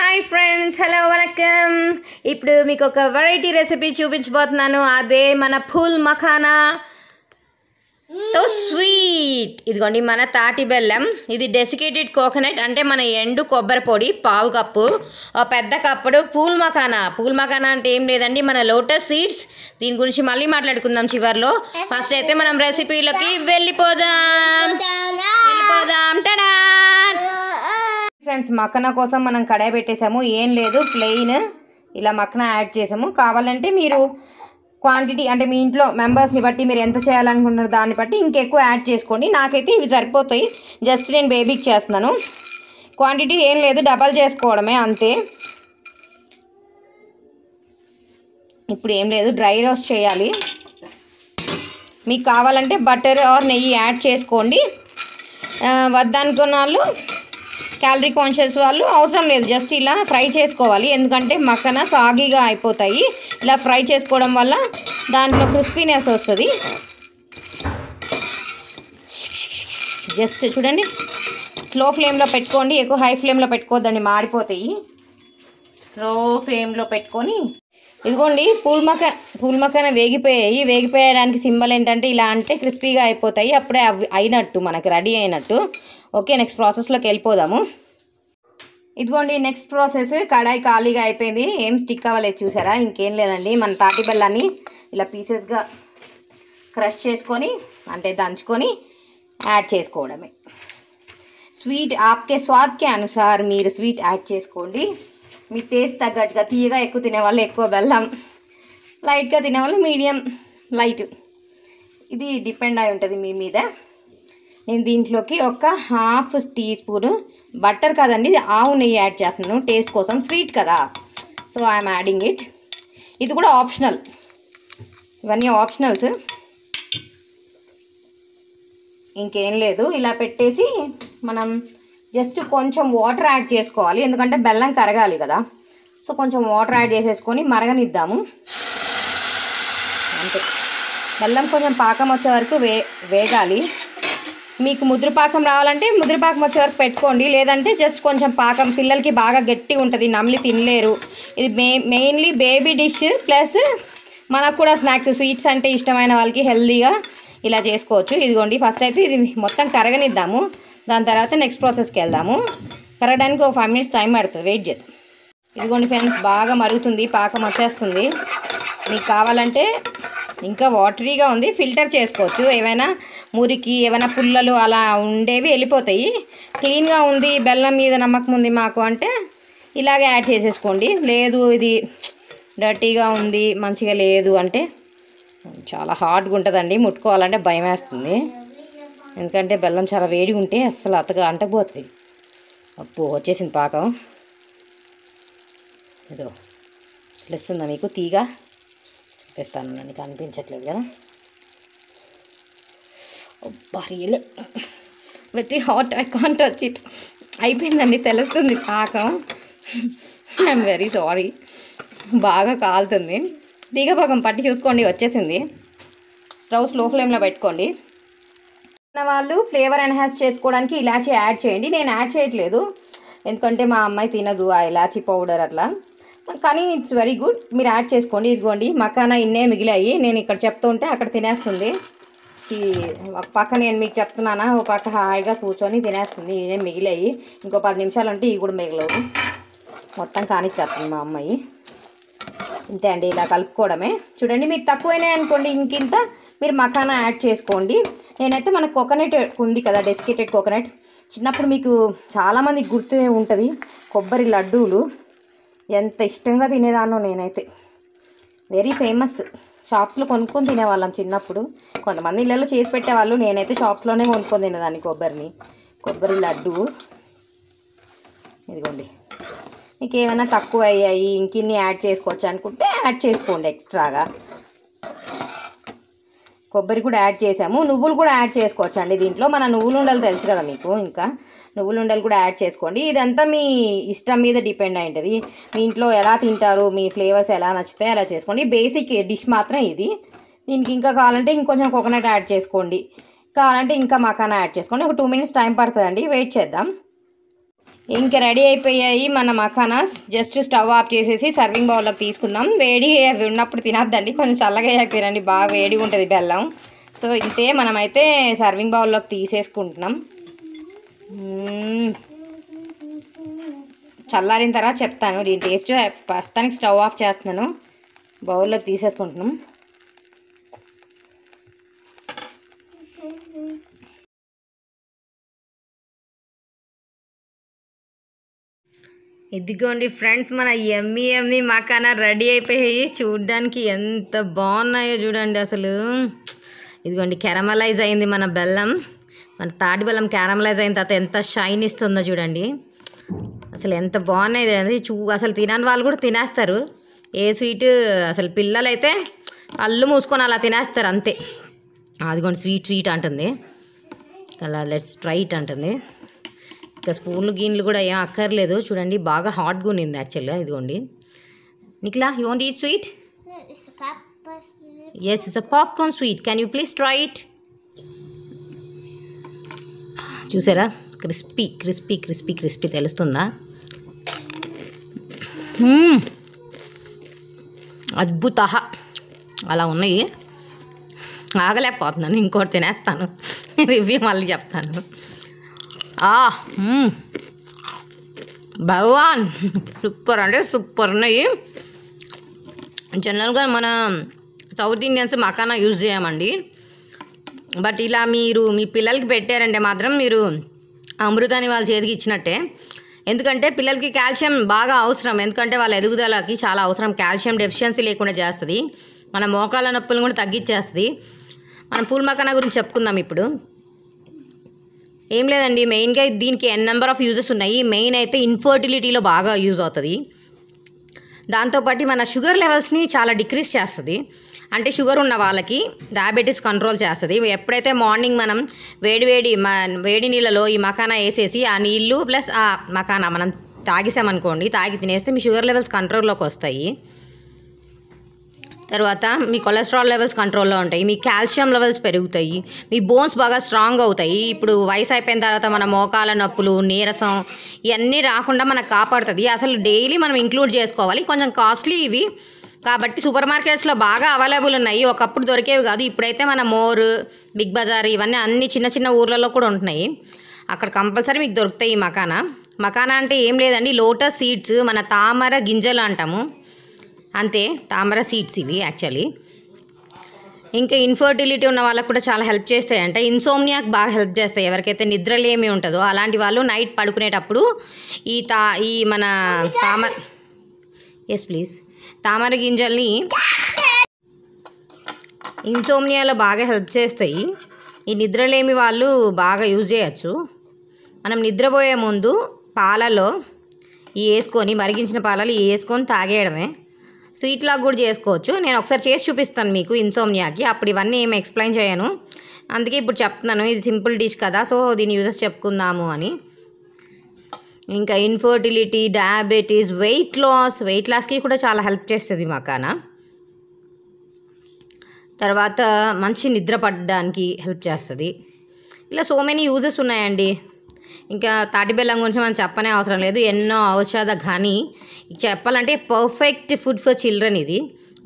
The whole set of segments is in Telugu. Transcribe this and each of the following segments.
హాయ్ ఫ్రెండ్స్ హలో వనకం ఇప్పుడు మీకు ఒక వెరైటీ రెసిపీ చూపించబోతున్నాను అదే మన పూల్ మఖానా తో స్వీట్ ఇదిగోండి మన తాటి బెల్లం ఇది డెసికేటెడ్ కోకోనట్ అంటే మన ఎండు కొబ్బరి పొడి పావు కప్పు పెద్ద కప్పుడు పూల్ మఖానా పూల్ మఖానా అంటే ఏం లేదండి మన లోటస్ సీడ్స్ దీని గురించి మళ్ళీ మాట్లాడుకుందాం చివరిలో ఫస్ట్ అయితే మనం రెసిపీలోకి వెళ్ళిపోదాం వెళ్ళిపోదాం టడా ఫ్రెండ్స్ మక్కన కోసం మనం కడాయి పెట్టేసాము ఏం లేదు ప్లెయిన్ ఇలా మక్కన యాడ్ చేసాము కావాలంటే మీరు క్వాంటిటీ అంటే మీ ఇంట్లో మెంబర్స్ని బట్టి మీరు ఎంత చేయాలనుకుంటున్నారు దాన్ని బట్టి ఇంకెక్కువ యాడ్ చేసుకోండి నాకైతే ఇవి సరిపోతాయి జస్ట్ నేను బేబీకి చేస్తున్నాను క్వాంటిటీ ఏం లేదు డబల్ చేసుకోవడమే అంతే ఇప్పుడు ఏం లేదు డ్రై రోస్ట్ చేయాలి మీకు కావాలంటే బటర్ ఆర్ నెయ్యి యాడ్ చేసుకోండి వద్దనుకున్న వాళ్ళు క్యాలరీ కాన్షియస్ వాళ్ళు అవసరం లేదు జస్ట్ ఇలా ఫ్రై చేసుకోవాలి ఎందుకంటే మక్కన సాగిగా అయిపోతాయి ఇలా ఫ్రై చేసుకోవడం వల్ల దాంట్లో క్రిస్పీనెస్ వస్తుంది జస్ట్ చూడండి స్లో ఫ్లేమ్లో పెట్టుకోండి ఎక్కువ హై ఫ్లేమ్లో పెట్టుకోవద్దండి మారిపోతాయి స్లో ఫ్లేమ్లో పెట్టుకొని ఇదిగోండి పూల్ మక పూల్ మక్కన వేగిపోయాయి వేగిపోయడానికి సింబల్ ఏంటంటే ఇలా అంటే క్రిస్పీగా అయిపోతాయి అప్పుడే అవి అయినట్టు మనకి రెడీ అయినట్టు ఓకే నెక్స్ట్ ప్రాసెస్లోకి వెళ్ళిపోదాము ఇదిగోండి నెక్స్ట్ ప్రాసెస్ కడాయి ఖాళీగా అయిపోయింది ఏం స్టిక్ అవ్వలేదు చూసారా ఇంకేం లేదండి మన తాటి బెల్లాన్ని ఇలా పీసెస్గా క్రష్ చేసుకొని అంటే దంచుకొని యాడ్ చేసుకోవడమే స్వీట్ ఆప్కే స్వాద్కే అనుసార్ మీరు స్వీట్ యాడ్ చేసుకోండి మీ టేస్ట్ తగ్గట్టుగా తీయగా ఎక్కువ తినేవాళ్ళు ఎక్కువ బెల్లం లైట్గా తినేవాళ్ళు మీడియం లైట్ ఇది డిపెండ్ అయి ఉంటుంది మీ మీద నేను దీంట్లోకి ఒక హాఫ్ టీ స్పూన్ బట్టర్ కాదండి ఇది ఆవు నెయ్యి యాడ్ చేస్తున్నాను టేస్ట్ కోసం స్వీట్ కదా సో ఐఎమ్ యాడింగ్ ఇట్ ఇది కూడా ఆప్షనల్ ఇవన్నీ ఆప్షనల్స్ ఇంకేం లేదు ఇలా పెట్టేసి మనం జస్ట్ కొంచెం వాటర్ యాడ్ చేసుకోవాలి ఎందుకంటే బెల్లం కరగాలి కదా సో కొంచెం వాటర్ యాడ్ చేసేసుకొని మరగనిద్దాము అంతే బెల్లం కొంచెం పాకం వచ్చే వరకు వే వేగాలి మీకు ముద్రపాకం రావాలంటే ముద్రపాకం వచ్చే వరకు పెట్టుకోండి లేదంటే జస్ట్ కొంచెం పాకం పిల్లలకి బాగా గట్టిగా ఉంటుంది నమిలి తినలేరు ఇది మే మెయిన్లీ బేబీ డిష్ ప్లస్ మనకు కూడా స్నాక్స్ స్వీట్స్ అంటే ఇష్టమైన వాళ్ళకి హెల్దీగా ఇలా చేసుకోవచ్చు ఇదిగోండి ఫస్ట్ అయితే ఇది మొత్తం కరగనిద్దాము దాని తర్వాత నెక్స్ట్ ప్రాసెస్కి వెళ్దాము కరగడానికి ఒక ఫైవ్ మినిట్స్ టైం పడుతుంది వెయిట్ చేద్దాం ఇదిగోండి ఫ్రెండ్స్ బాగా మరుగుతుంది పాకం వచ్చేస్తుంది మీకు కావాలంటే ఇంకా వాటరీగా ఉంది ఫిల్టర్ చేసుకోవచ్చు ఏమైనా మురికి ఏమైనా పుల్లలు అలా ఉండేవి వెళ్ళిపోతాయి క్లీన్గా ఉంది బెల్లం మీద నమ్మకం ఉంది మాకు అంటే ఇలాగే యాడ్ చేసేసుకోండి లేదు ఇది డర్టీగా ఉంది మంచిగా లేదు అంటే చాలా హార్డ్గా ఉంటుందండి ముట్టుకోవాలంటే భయం వేస్తుంది ఎందుకంటే బెల్లం చాలా వేడిగా ఉంటే అస్సలు అతగా అంటకపోతుంది అప్పు వచ్చేసింది పాకం ఏదో తెలుస్తుందా మీకు తీగ తెస్తాను నన్ను అనిపించట్లేదు కదా భార్యలు వెరీ హాట్ ఐ కాంట్ అయిపోయిందండి తెలుస్తుంది పాకం ఐఎమ్ వెరీ సారీ బాగా కాలుతుంది తీగ పాకం పట్టి చూసుకోండి వచ్చేసింది స్టవ్ స్లో ఫ్లేమ్లో పెట్టుకోండి ఉన్న వాళ్ళు ఫ్లేవర్ ఎన్హాన్స్ చేసుకోవడానికి ఇలాచీ యాడ్ చేయండి నేను యాడ్ చేయట్లేదు ఎందుకంటే మా అమ్మాయి తినదు ఆ ఇలాచీ పౌడర్ అట్లా కానీ ఇట్స్ వెరీ గుడ్ మీరు యాడ్ చేసుకోండి ఇదిగోండి మకానా ఇన్నే మిగిలాయి నేను ఇక్కడ ఉంటే అక్కడ తినేస్తుంది పక్క నేను మీకు చెప్తున్నానా ఒక పక్క హాయిగా కూర్చొని తినేస్తుంది ఇవే మిగిలాయి ఇంకో పది నిమిషాలు ఉంటే ఇవి కూడా మిగిలవు మొత్తం కానిచ్చేస్తుంది మా అమ్మాయి ఇంతే అండి ఇలా కలుపుకోవడమే చూడండి మీరు తక్కువైనాయి అనుకోండి ఇంకింత మీరు మఖానా యాడ్ చేసుకోండి నేనైతే మన కోకోనట్ ఉంది కదా డెస్కేటెడ్ కోకోనట్ చిన్నప్పుడు మీకు చాలామంది గుర్తు ఉంటుంది కొబ్బరి లడ్డూలు ఎంత ఇష్టంగా తినేదానో నేనైతే వెరీ ఫేమస్ షాప్స్లో కొనుక్కొని తినేవాళ్ళం చిన్నప్పుడు కొంతమంది ఇళ్ళలో చేసి పెట్టేవాళ్ళు నేనైతే షాప్స్లోనే కొనుక్కొని తినేదాన్ని కొబ్బరిని కొబ్బరి లడ్డు ఇదిగోండి మీకు ఏమైనా తక్కువ అయ్యాయి ఇంకిన్ని యాడ్ చేసుకోవచ్చు అనుకుంటే యాడ్ చేసుకోండి ఎక్స్ట్రాగా కొబ్బరి కూడా యాడ్ చేసాము నువ్వులు కూడా యాడ్ చేసుకోవచ్చు అండి దీంట్లో మన నువ్వులు ఉండాలి తెలుసు కదా మీకు ఇంకా నువ్వులు ఉండలు కూడా యాడ్ చేసుకోండి ఇదంతా మీ ఇష్టం మీద డిపెండ్ అయి ఉంటుంది మీ ఇంట్లో ఎలా తింటారు మీ ఫ్లేవర్స్ ఎలా నచ్చితే అలా చేసుకోండి బేసిక్ డిష్ మాత్రం ఇది దీనికి ఇంకా కావాలంటే ఇంకొంచెం కోకోనట్ యాడ్ చేసుకోండి కావాలంటే ఇంకా మకానా యాడ్ చేసుకోండి ఒక టూ మినిట్స్ టైం పడుతుందండి వెయిట్ చేద్దాం ఇంకా రెడీ అయిపోయాయి మన మఖానాస్ జస్ట్ స్టవ్ ఆఫ్ చేసేసి సర్వింగ్ బౌల్లోకి తీసుకుందాం వేడి అవి ఉన్నప్పుడు తినద్దండి కొంచెం చల్లగా తినండి బాగా వేడిగా ఉంటుంది బెల్లం సో ఇంతే మనమైతే సర్వింగ్ బౌల్లోకి తీసేసుకుంటున్నాం చల్లారిన తర్వాత చెప్తాను దీని టేస్ట్ ప్రస్తుతానికి స్టవ్ ఆఫ్ చేస్తున్నాను బౌల్లో తీసేసుకుంటున్నాం ఇదిగోండి ఫ్రెండ్స్ మన ఎమ్మి ఎమ్మి మకానా రెడీ అయిపోయాయి చూడ్డానికి ఎంత బాగున్నాయో చూడండి అసలు ఇదిగోండి క్యారమలైజ్ అయింది మన బెల్లం మన తాటి బెల్లం క్యారమలైజ్ అయిన తర్వాత ఎంత షైన్ ఇస్తుందో చూడండి అసలు ఎంత బాగున్నాయి చూ అసలు తినని వాళ్ళు కూడా తినేస్తారు ఏ స్వీట్ అసలు పిల్లలైతే అల్లు మూసుకొని అలా తినేస్తారు అంతే అదిగోండి స్వీట్ స్వీట్ అంటుంది అలా లెట్స్ ట్రైట్ అంటుంది ఇంకా స్పూన్లు గీన్లు కూడా ఏం అక్కర్లేదు చూడండి బాగా హాట్గా ఉన్నింది యాక్చువల్గా ఇదిగోండి నిక్లా యూ వాంట్ ఈ స్వీట్ ఎస్ is a popcorn sweet can you please try it చూసారా క్రిస్పీ క్రిస్పీ క్రిస్పీ క్రిస్పీ తెలుస్తుందా అద్భుత అలా ఉన్నాయి ఆగలేకపోతున్నాను ఇంకోటి తినేస్తాను రివ్యూ మళ్ళీ చెప్తాను భగవాన్ సూపర్ అంటే సూపర్ ఉన్నాయి జనరల్గా మన సౌత్ ఇండియన్స్ మకానా యూజ్ చేయమండి బట్ ఇలా మీరు మీ పిల్లలకి పెట్టారంటే మాత్రం మీరు అమృతాన్ని వాళ్ళ చేతికి ఇచ్చినట్టే ఎందుకంటే పిల్లలకి కాల్షియం బాగా అవసరం ఎందుకంటే వాళ్ళ ఎదుగుదలకి చాలా అవసరం కాల్షియం డెఫిషియన్సీ లేకుండా చేస్తుంది మన మోకాల నొప్పులను కూడా తగ్గించేస్తుంది మనం పూల్ మకానా గురించి చెప్పుకుందాం ఇప్పుడు ఏం లేదండి మెయిన్గా దీనికి ఎన్ నెంబర్ ఆఫ్ యూజెస్ ఉన్నాయి మెయిన్ అయితే ఇన్ఫర్టిలిటీలో బాగా యూజ్ అవుతుంది దాంతోపాటు మన షుగర్ లెవెల్స్ని చాలా డిక్రీస్ చేస్తుంది అంటే షుగర్ ఉన్న వాళ్ళకి డయాబెటీస్ కంట్రోల్ చేస్తుంది ఎప్పుడైతే మార్నింగ్ మనం వేడి మ వేడి నీళ్ళలో ఈ మకానా వేసేసి ఆ నీళ్ళు ప్లస్ ఆ మకానా మనం తాగిసామనుకోండి తాగి తినేస్తే మీ షుగర్ లెవెల్స్ కంట్రోల్లోకి వస్తాయి తర్వాత మీ కొలెస్ట్రాల్ లెవెల్స్ కంట్రోల్లో ఉంటాయి మీ కాల్షియం లెవెల్స్ పెరుగుతాయి మీ బోన్స్ బాగా స్ట్రాంగ్ అవుతాయి ఇప్పుడు వయసు అయిపోయిన తర్వాత మన మోకాల నొప్పులు నీరసం ఇవన్నీ రాకుండా మనకు కాపాడుతుంది అసలు డైలీ మనం ఇంక్లూడ్ చేసుకోవాలి కొంచెం కాస్ట్లీ ఇవి కాబట్టి సూపర్ మార్కెట్స్లో బాగా అవైలబుల్ ఉన్నాయి ఒకప్పుడు దొరికేవి కాదు ఇప్పుడైతే మన మోర్ బిగ్ బజార్ ఇవన్నీ అన్ని చిన్న చిన్న ఊర్లలో కూడా ఉంటున్నాయి అక్కడ కంపల్సరీ మీకు దొరుకుతాయి ఈ మకానా మకానా అంటే ఏం లేదండి లోటస్ సీడ్స్ మన తామర గింజలు అంటాము అంతే తామర సీడ్స్ ఇవి యాక్చువల్లీ ఇంకా ఇన్ఫర్టిలిటీ ఉన్న వాళ్ళకు కూడా చాలా హెల్ప్ చేస్తాయి అంటే ఇన్సోమ్నియాకి బాగా హెల్ప్ చేస్తాయి ఎవరికైతే నిద్రలేమి ఉంటుందో అలాంటి వాళ్ళు నైట్ పడుకునేటప్పుడు ఈ తా ఈ మన తామర ఎస్ ప్లీజ్ తామర గింజల్ని ఇన్సోమ్నియాలో బాగా హెల్ప్ చేస్తాయి ఈ నిద్రలేమి వాళ్ళు బాగా యూజ్ చేయొచ్చు మనం నిద్రపోయే ముందు పాలలో ఈ వేసుకొని మరిగించిన పాలలో వేసుకొని తాగేయడమే స్వీట్ లాగా కూడా చేసుకోవచ్చు నేను ఒకసారి చేసి చూపిస్తాను మీకు ఇన్సోమ్నియాకి అప్పుడు ఇవన్నీ ఏమి ఎక్స్ప్లెయిన్ చేయను అందుకే ఇప్పుడు చెప్తున్నాను ఇది సింపుల్ డిష్ కదా సో దీని యూజెస్ చెప్పుకుందాము అని ఇంకా infertility diabetes weight loss weight లాస్కి కూడా చాలా హెల్ప్ చేస్తుంది మకాన తర్వాత మంచి నిద్ర పడడానికి హెల్ప్ చేస్తుంది ఇలా సో మెనీ యూజెస్ ఉన్నాయండి ఇంకా తాటి బెల్లం గురించి మనం చెప్పనే అవసరం లేదు ఎన్నో ఔషధ కానీ చెప్పాలంటే పర్ఫెక్ట్ ఫుడ్ ఫర్ చిల్డ్రన్ ఇది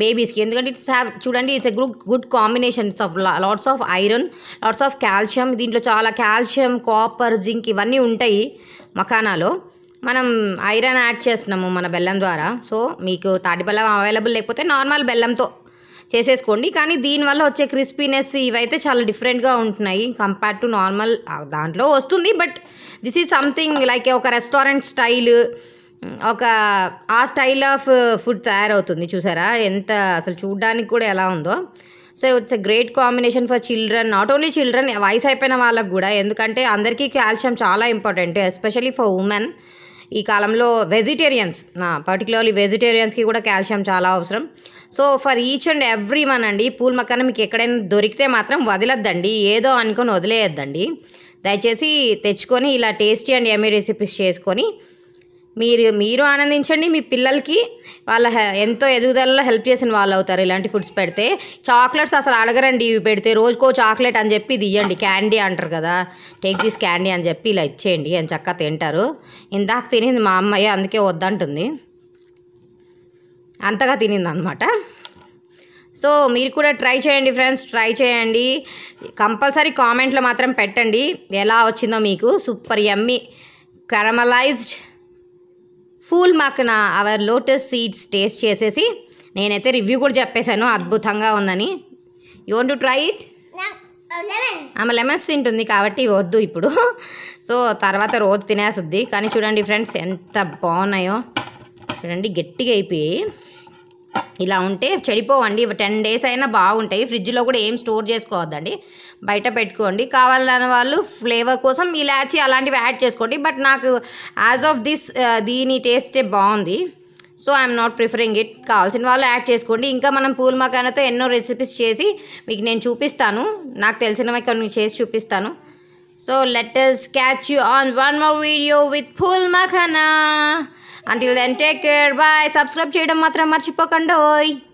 బేబీస్కి ఎందుకంటే ఇట్స్ హ్యావ్ చూడండి it's a good good combinations of lots of iron lots of calcium దీంట్లో చాలా కాల్షియం కాపర్ జింక్ ఇవన్నీ ఉంటాయి మఖానాలో మనం ఐరన్ యాడ్ చేస్తున్నాము మన బెల్లం ద్వారా సో మీకు తాటి బెల్లం అవైలబుల్ లేకపోతే నార్మల్ బెల్లంతో చేసేసుకోండి కానీ దీనివల్ల వచ్చే క్రిస్పీనెస్ ఇవైతే చాలా డిఫరెంట్గా ఉంటున్నాయి కంపేర్ టు నార్మల్ దాంట్లో వస్తుంది but this is something like ఒక రెస్టారెంట్ స్టైల్ ఒక ఆ స్టైల్ ఆఫ్ ఫుడ్ తయారవుతుంది చూసారా ఎంత అసలు చూడడానికి కూడా ఎలా ఉందో so it's a great combination for children not only children వయసు అయిపోయిన వాళ్ళకు కూడా ఎందుకంటే అందరికీ కాల్షియం చాలా ఇంపార్టెంట్ ఎస్పెషలీ ఫర్ ఉమెన్ ఈ కాలంలో వెజిటేరియన్స్ పర్టికులర్లీ వెజిటేరియన్స్కి కూడా కాల్షియం చాలా అవసరం so for each and every one అండి పూల్ మక్కన మీకు ఎక్కడైనా దొరికితే మాత్రం వదిలద్దండి ఏదో అనుకొని వదిలేయద్దండి దయచేసి తెచ్చుకొని ఇలా టేస్టీ అండ్ ఎమీ రెసిపీస్ చేసుకొని మీరు మీరు ఆనందించండి మీ పిల్లలకి వాళ్ళ ఎంతో ఎదుగుదలలో హెల్ప్ చేసిన వాళ్ళు అవుతారు ఇలాంటి ఫుడ్స్ పెడితే చాక్లెట్స్ అసలు అడగరండి ఇవి పెడితే రోజుకో చాక్లెట్ అని చెప్పి ఇది ఇవ్వండి క్యాండీ అంటారు కదా టేక్ దిస్ క్యాండీ అని చెప్పి ఇలా ఇచ్చేయండి అని చక్క తింటారు ఇందాక తినింది మా అమ్మాయి అందుకే వద్దంటుంది అంతగా తినింది అనమాట సో మీరు కూడా ట్రై చేయండి ఫ్రెండ్స్ ట్రై చేయండి కంపల్సరీ కామెంట్లో మాత్రం పెట్టండి ఎలా వచ్చిందో మీకు సూపర్ ఎమ్మి కరమలైజ్డ్ మాకు నా అవర్ లోటస్ సీడ్స్ టేస్ట్ చేసేసి నేనైతే రివ్యూ కూడా చెప్పేశాను అద్భుతంగా ఉందని యూ టు ట్రై ఇట్ ఆమె లెమన్స్ తింటుంది కాబట్టి వద్దు ఇప్పుడు సో తర్వాత రోజు తినేస్తుంది కానీ చూడండి ఫ్రెండ్స్ ఎంత బాగున్నాయో చూడండి గట్టిగా అయిపోయి ఇలా ఉంటే చెడిపోవండి టెన్ డేస్ అయినా బాగుంటాయి ఫ్రిడ్జ్లో కూడా ఏం స్టోర్ చేసుకోవద్దండి బయట పెట్టుకోండి కావాలని వాళ్ళు ఫ్లేవర్ కోసం ఇలాచి అలాంటివి యాడ్ చేసుకోండి బట్ నాకు యాజ్ ఆఫ్ దిస్ దీని టేస్టే బాగుంది so I'm not preferring it కావాల్సిన వాళ్ళు యాడ్ చేసుకోండి ఇంకా మనం పూల్ మకానతో ఎన్నో రెసిపీస్ చేసి మీకు నేను చూపిస్తాను నాకు తెలిసినవి కొన్ని చేసి చూపిస్తాను so laters catch you on one more video with phool makhana Until then, take care. Bye. Subscribe to the Matra Marchipokandoi.